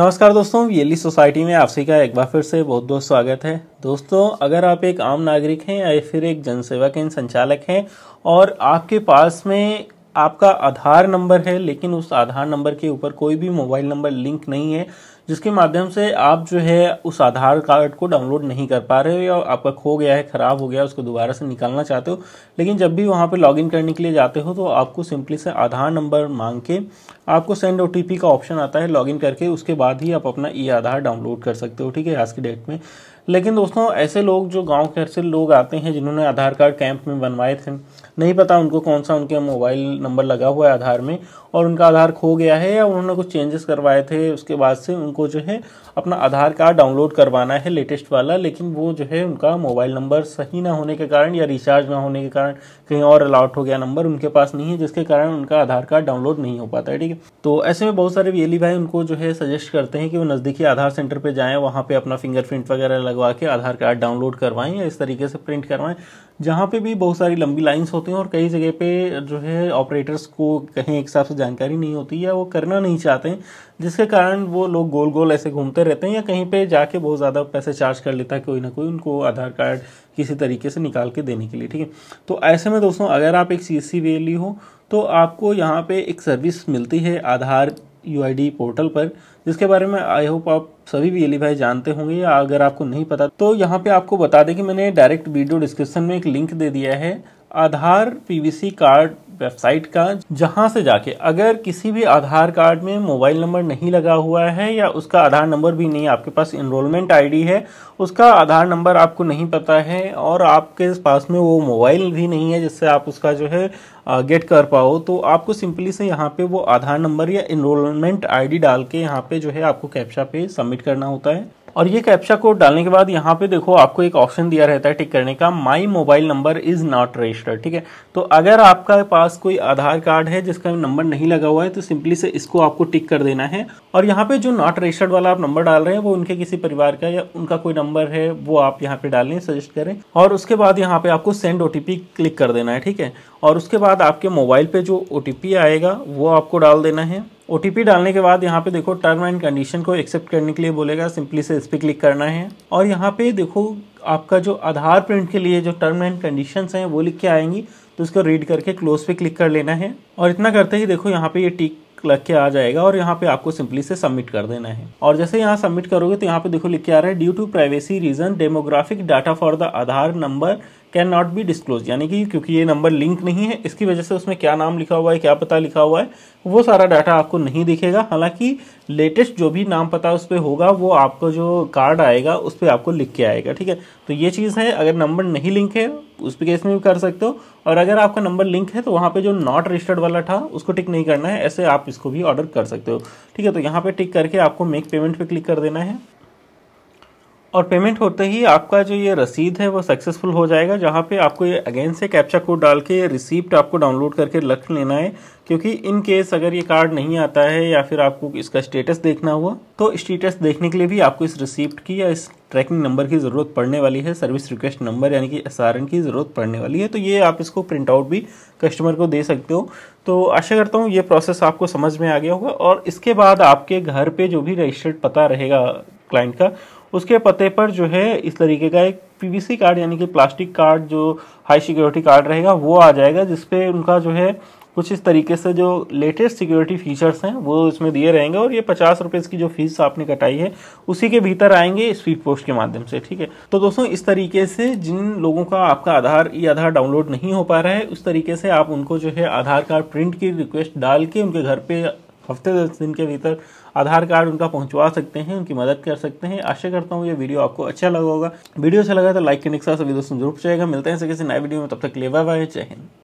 नमस्कार दोस्तों VLE society में आपसी का एक बार फिर से बहुत बहुत स्वागत है दोस्तों अगर आप एक आम नागरिक हैं या फिर एक जनसेवा केंद्र संचालक हैं और आपके पास में आपका आधार नंबर है लेकिन उस आधार नंबर के ऊपर कोई भी मोबाइल नंबर लिंक नहीं है जिसके माध्यम से आप जो है उस आधार कार्ड को डाउनलोड नहीं कर पा रहे हो या आपका खो गया है ख़राब हो गया उसको दोबारा से निकालना चाहते हो लेकिन जब भी वहाँ पर लॉगिन करने के लिए जाते हो तो आपको सिंपली से आधार नंबर मांग के आपको सेंड ओ का ऑप्शन आता है लॉगिन करके उसके बाद ही आप अपना ई आधार डाउनलोड कर सकते हो ठीक है आज की डेट में लेकिन दोस्तों ऐसे लोग जो गांव के से लोग आते हैं जिन्होंने आधार कार्ड कैंप में बनवाए थे नहीं पता उनको कौन सा उनके मोबाइल नंबर लगा हुआ है आधार में और उनका आधार खो गया है या उन्होंने कुछ चेंजेस करवाए थे उसके बाद से उन उनको जो है अपना आधार कार्ड डाउनलोड करवाना है लेटेस्ट वाला लेकिन वो जो है उनका मोबाइल नंबर सही ना होने के कारण या रिचार्ज ना होने के कारण कहीं और अलाउट हो गया नंबर उनके पास नहीं है जिसके कारण उनका आधार कार्ड डाउनलोड नहीं हो पाता है ठीक है तो ऐसे में बहुत सारे वीएली e भाई उनको जो है सजेस्ट करते हैं कि वो नज़दीकी आधार सेंटर पर जाएँ वहाँ पर अपना फिंगरप्रिंट वगैरह लगवा के आधार कार्ड डाउनलोड करवाएँ या इस तरीके से प्रिंट करवाएँ जहाँ पे भी बहुत सारी लंबी लाइंस होती हैं और कई जगह पे जो है ऑपरेटर्स को कहीं एक हिसाब से जानकारी नहीं होती या वो करना नहीं चाहते हैं जिसके कारण वो लोग गोल गोल ऐसे घूमते रहते हैं या कहीं पे जाके बहुत ज़्यादा पैसे चार्ज कर लेता है कोई ना कोई उनको आधार कार्ड किसी तरीके से निकाल के देने के लिए ठीक है तो ऐसे में दोस्तों अगर आप एक सी सी वी हो तो आपको यहाँ पे एक सर्विस मिलती है आधार यू पोर्टल पर जिसके बारे में आई होप आप सभी भी e भाई जानते होंगे या अगर आपको नहीं पता तो यहाँ पे आपको बता दें कि मैंने डायरेक्ट वीडियो डिस्क्रिप्शन में एक लिंक दे दिया है आधार पीवीसी कार्ड वेबसाइट का जहां से जाके अगर किसी भी आधार कार्ड में मोबाइल नंबर नहीं लगा हुआ है या उसका आधार नंबर भी नहीं आपके पास इनरोलमेंट आईडी है उसका आधार नंबर आपको नहीं पता है और आपके पास में वो मोबाइल भी नहीं है जिससे आप उसका जो है गेट कर पाओ तो आपको सिंपली से यहाँ पे वो आधार नंबर या इनरोलमेंट आईडी डाल के यहाँ पे जो है आपको कैप्चा पे सबमिट करना होता है और ये कैप्चा कोड डालने के बाद यहाँ पे देखो आपको एक ऑप्शन दिया रहता है टिक करने का my mobile number is not registered ठीक है तो अगर आपका पास कोई आधार कार्ड है जिसका नंबर नहीं लगा हुआ है तो सिंपली से इसको आपको टिक कर देना है और यहाँ पे जो नॉट रजिस्टर्ड वाला आप नंबर डाल रहे हैं वो उनके किसी परिवार का या उनका कोई नंबर है वो आप यहाँ पे डालें सजेस्ट करें और उसके बाद यहाँ पे आपको सेंड ओ क्लिक कर देना है ठीक है और उसके बाद आपके मोबाइल पे जो ओ आएगा वो आपको डाल देना है ओ डालने के बाद यहाँ पे देखो टर्म एंड कंडीशन को एक्सेप्ट करने के लिए बोलेगा सिंपली से इस पर क्लिक करना है और यहाँ पे देखो आपका जो आधार प्रिंट के लिए जो टर्म एंड कंडीशन हैं वो लिख के आएंगी तो उसको रीड करके क्लोज पे क्लिक कर लेना है और इतना करते ही देखो यहाँ पे ये टिक लग के आ जाएगा और यहाँ पे आपको सिंपली से सबमिट कर देना है और जैसे यहाँ सबमिट करोगे तो यहाँ पे देखो लिख के आ रहा है due to privacy reason demographic data for the Aadhaar number can not be disclose यानी कि क्योंकि ये नंबर लिंक नहीं है इसकी वजह से उसमें क्या नाम लिखा हुआ है क्या पता लिखा हुआ है वो सारा डाटा आपको नहीं दिखेगा हालांकि लेटेस्ट जो भी नाम पता उस पर होगा वो आपको जो कार्ड आएगा उस पर आपको लिख के आएगा ठीक है तो ये चीज़ है अगर नंबर नहीं लिंक है उस पर केस में भी कर सकते हो और अगर आपका नंबर लिंक है तो वहाँ पर जो नॉट रजिस्टर्ड वाला था उसको टिक नहीं करना है ऐसे आप इसको भी ऑर्डर कर सकते हो ठीक है तो यहाँ पर टिक करके आपको मेक पेमेंट पर क्लिक कर देना है और पेमेंट होते ही आपका जो ये रसीद है वो सक्सेसफुल हो जाएगा जहाँ पे आपको ये अगेन से कैप्चा कोड डाल के ये रिसिप्ट आपको डाउनलोड करके लख लेना है क्योंकि इन केस अगर ये कार्ड नहीं आता है या फिर आपको इसका स्टेटस देखना हुआ तो स्टेटस देखने के लिए भी आपको इस रिसिप्ट की या इस ट्रैकिंग नंबर की ज़रूरत पड़ने वाली है सर्विस रिक्वेस्ट नंबर यानी कि एस की ज़रूरत पड़ने वाली है तो ये आप इसको प्रिंट आउट भी कस्टमर को दे सकते हो तो आशा करता हूँ ये प्रोसेस आपको समझ में आ गया होगा और इसके बाद आपके घर पर जो भी रजिस्टर्ड पता रहेगा क्लाइंट का उसके पते पर जो है इस तरीके का एक पीवीसी कार्ड यानी कि प्लास्टिक कार्ड जो हाई सिक्योरिटी कार्ड रहेगा वो आ जाएगा जिसपे उनका जो है कुछ इस तरीके से जो लेटेस्ट सिक्योरिटी फीचर्स हैं वो इसमें दिए रहेंगे और ये पचास रुपये इसकी जो फीस आपने कटाई है उसी के भीतर आएंगे स्वीप पोस्ट के माध्यम से ठीक है तो दोस्तों इस तरीके से जिन लोगों का आपका आधार ई आधार डाउनलोड नहीं हो पा रहा है उस तरीके से आप उनको जो है आधार कार्ड प्रिंट की रिक्वेस्ट डाल के उनके घर पर हफ्ते दस दिन के भीतर आधार कार्ड उनका पहुंचवा सकते हैं उनकी मदद कर सकते हैं आशा करता हूँ ये वीडियो आपको अच्छा लगा होगा वीडियो अच्छा लगा तो लाइक करने के साथ सभी दोस्तों जरूर जाएगा मिलते हैं किसी नए वीडियो में तब तक ले बाय जय हिंद